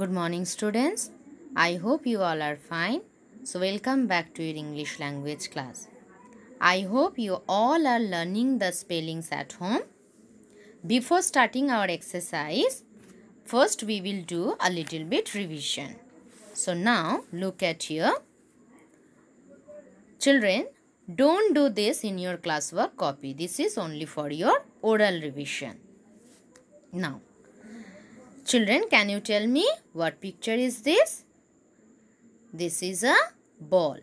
Good morning students. I hope you all are fine. So welcome back to your English language class. I hope you all are learning the spellings at home. Before starting our exercise, first we will do a little bit revision. So now look at here. Children, don't do this in your classwork copy. This is only for your oral revision. Now, Children, can you tell me what picture is this? This is a ball.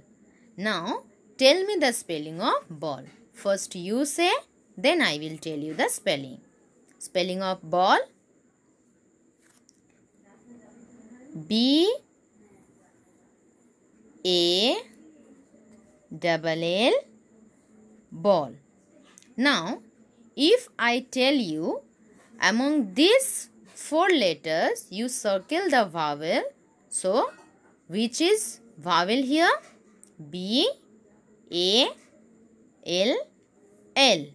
Now, tell me the spelling of ball. First you say, then I will tell you the spelling. Spelling of ball. B A double L ball. Now, if I tell you among these four letters, you circle the vowel. So, which is vowel here? B, A, L, L.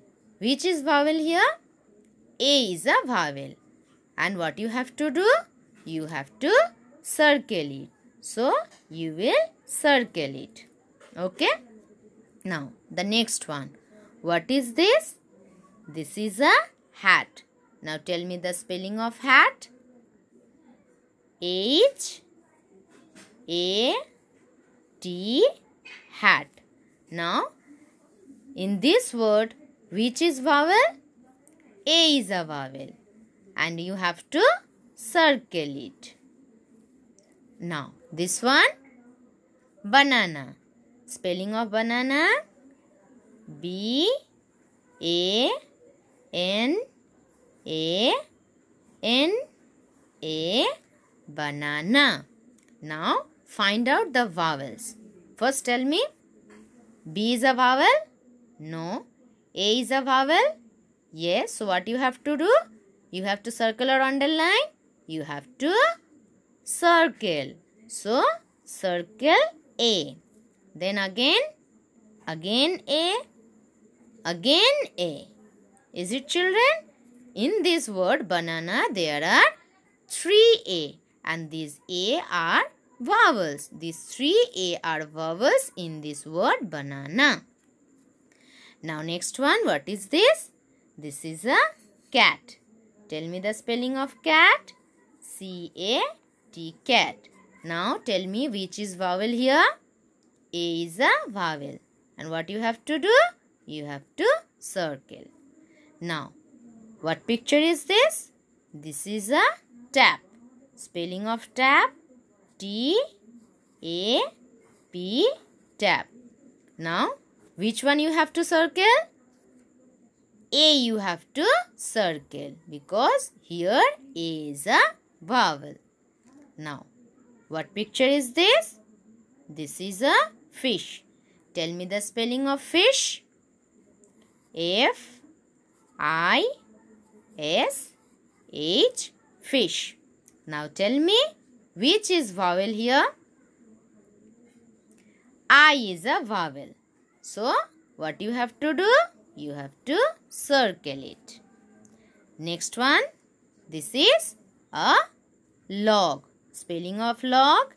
Which is vowel here? A is a vowel. And what you have to do? You have to circle it. So, you will circle it. Okay? Now, the next one. What is this? This is a hat. Now tell me the spelling of hat. H A T hat. Now in this word which is vowel? A is a vowel and you have to circle it. Now this one banana. Spelling of banana B A N -A. A N A banana. Now find out the vowels. First tell me B is a vowel? No. A is a vowel? Yes. So what you have to do? You have to circle or underline. You have to circle. So circle A. Then again, again A, again A. Is it children? In this word banana, there are three A and these A are vowels. These three A are vowels in this word banana. Now next one, what is this? This is a cat. Tell me the spelling of cat. C-A-T, cat. Now tell me which is vowel here. A is a vowel. And what you have to do? You have to circle. Now, what picture is this? This is a tap. Spelling of tap T A P tap. Now, which one you have to circle? A you have to circle because here A is a vowel. Now, what picture is this? This is a fish. Tell me the spelling of fish. F I S H fish. Now tell me which is vowel here? I is a vowel. So what you have to do? You have to circle it. Next one. This is a log. Spelling of log.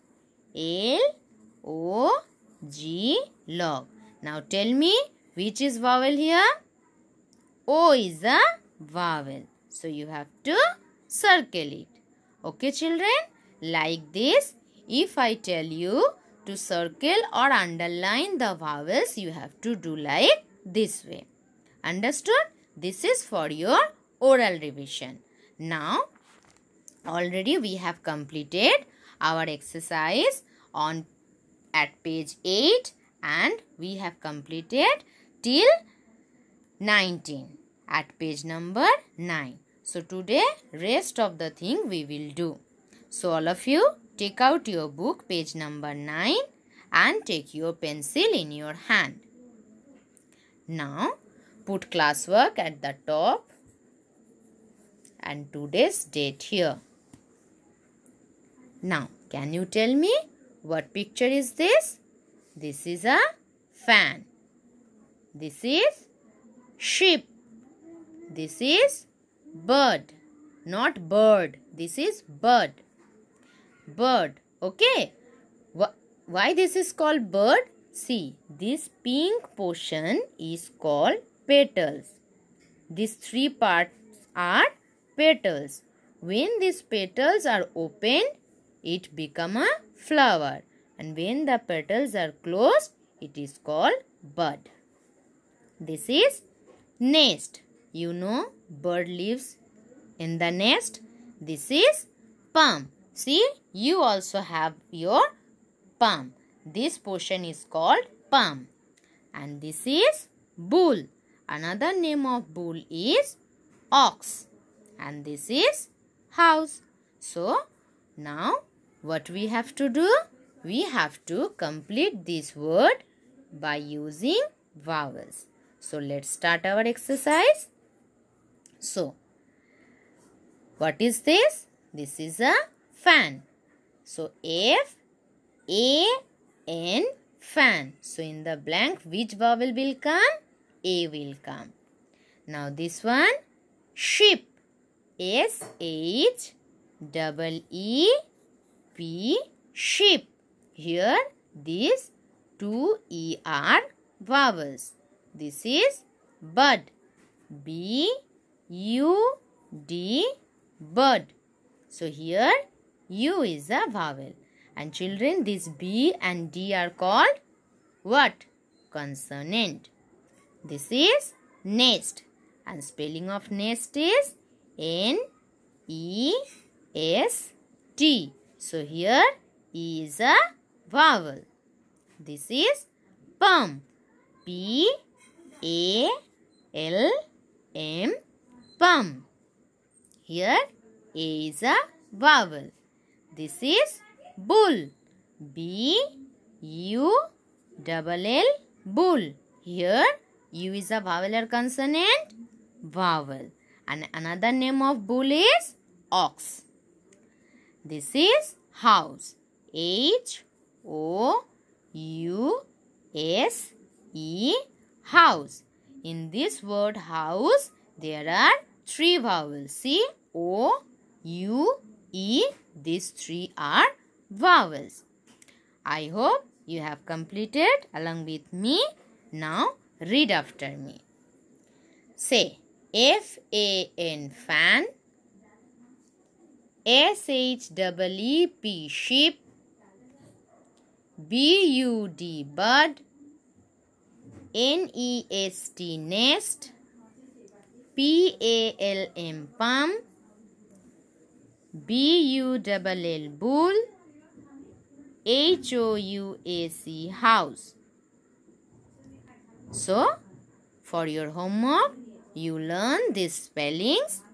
L O G log. Now tell me which is vowel here? O is a vowel. So you have to circle it. Okay children? Like this, if I tell you to circle or underline the vowels, you have to do like this way. Understood? This is for your oral revision. Now, already we have completed our exercise on at page 8 and we have completed till 19 at page number 9. So today rest of the thing we will do. So all of you take out your book page number 9 and take your pencil in your hand. Now put classwork at the top and today's date here. Now can you tell me what picture is this? This is a fan. This is ship. This is bird. Not bird. This is bird. Bird. Okay. Why this is called bird? See, this pink portion is called petals. These three parts are petals. When these petals are opened, it become a flower. And when the petals are closed, it is called bud. This is nest. You know, bird lives in the nest. This is palm. See, you also have your palm. This portion is called palm. And this is bull. Another name of bull is ox. And this is house. So, now what we have to do? We have to complete this word by using vowels. So, let's start our exercise. So, what is this? This is a fan. So, F A N fan. So, in the blank, which vowel will come? A will come. Now, this one, ship. S H double E P ship. Here, these two E R vowels. This is bud. B U D bird. So here U is a vowel. And children, this B and D are called what? Consonant. This is nest. And spelling of nest is N E S T. So here E is a vowel. This is pump. P A L M bum. Here A is a vowel. This is bull. B U double L bull. Here U is a vowel or consonant. Vowel. And another name of bull is ox. This is house. H O U S E house. In this word house there are three vowels. See, O, U, E. These three are vowels. I hope you have completed along with me. Now, read after me. Say, F A N fan, S H W E P sheep, B U D bud, N E S T nest, P A L M palm B U double L bull H O U A C house so for your homework you learn these spellings